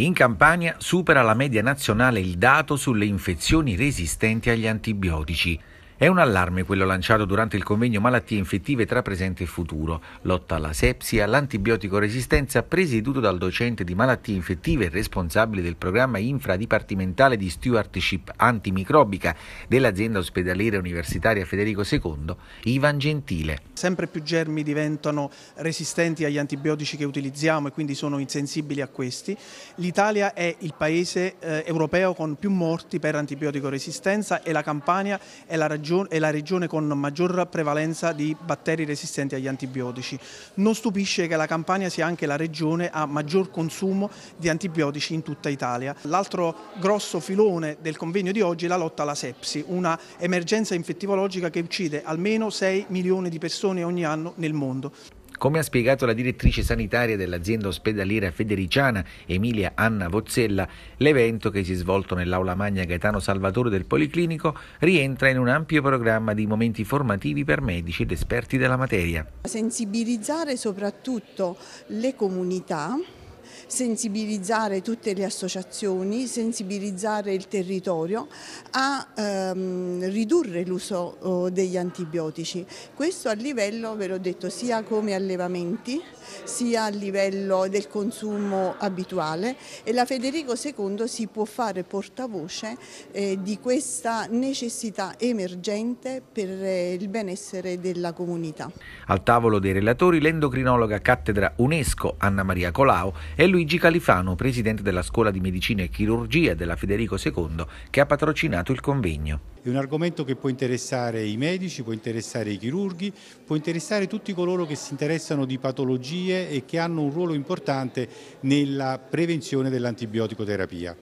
In Campania supera la media nazionale il dato sulle infezioni resistenti agli antibiotici. È un allarme quello lanciato durante il convegno Malattie infettive tra presente e futuro, lotta alla sepsia, all'antibiotico resistenza, presieduto dal docente di malattie infettive e responsabile del programma infradipartimentale di stewardship antimicrobica dell'azienda ospedaliera universitaria Federico II, Ivan Gentile. Sempre più germi diventano resistenti agli antibiotici che utilizziamo e quindi sono insensibili a questi. L'Italia è il paese eh, europeo con più morti per antibiotico resistenza e la Campania è la ragione è la regione con maggior prevalenza di batteri resistenti agli antibiotici. Non stupisce che la Campania sia anche la regione a maggior consumo di antibiotici in tutta Italia. L'altro grosso filone del convegno di oggi è la lotta alla sepsi, una emergenza infettivologica che uccide almeno 6 milioni di persone ogni anno nel mondo. Come ha spiegato la direttrice sanitaria dell'azienda ospedaliera federiciana Emilia Anna Vozzella, l'evento che si è svolto nell'aula magna Gaetano Salvatore del Policlinico rientra in un ampio programma di momenti formativi per medici ed esperti della materia. Sensibilizzare soprattutto le comunità sensibilizzare tutte le associazioni, sensibilizzare il territorio a ehm, ridurre l'uso oh, degli antibiotici. Questo a livello, ve l'ho detto, sia come allevamenti sia a livello del consumo abituale e la Federico II si può fare portavoce eh, di questa necessità emergente per eh, il benessere della comunità. Al tavolo dei relatori l'endocrinologa cattedra UNESCO Anna Maria Colau e Luigi Califano, presidente della Scuola di Medicina e Chirurgia della Federico II, che ha patrocinato il convegno. È un argomento che può interessare i medici, può interessare i chirurghi, può interessare tutti coloro che si interessano di patologie e che hanno un ruolo importante nella prevenzione dell'antibioticoterapia.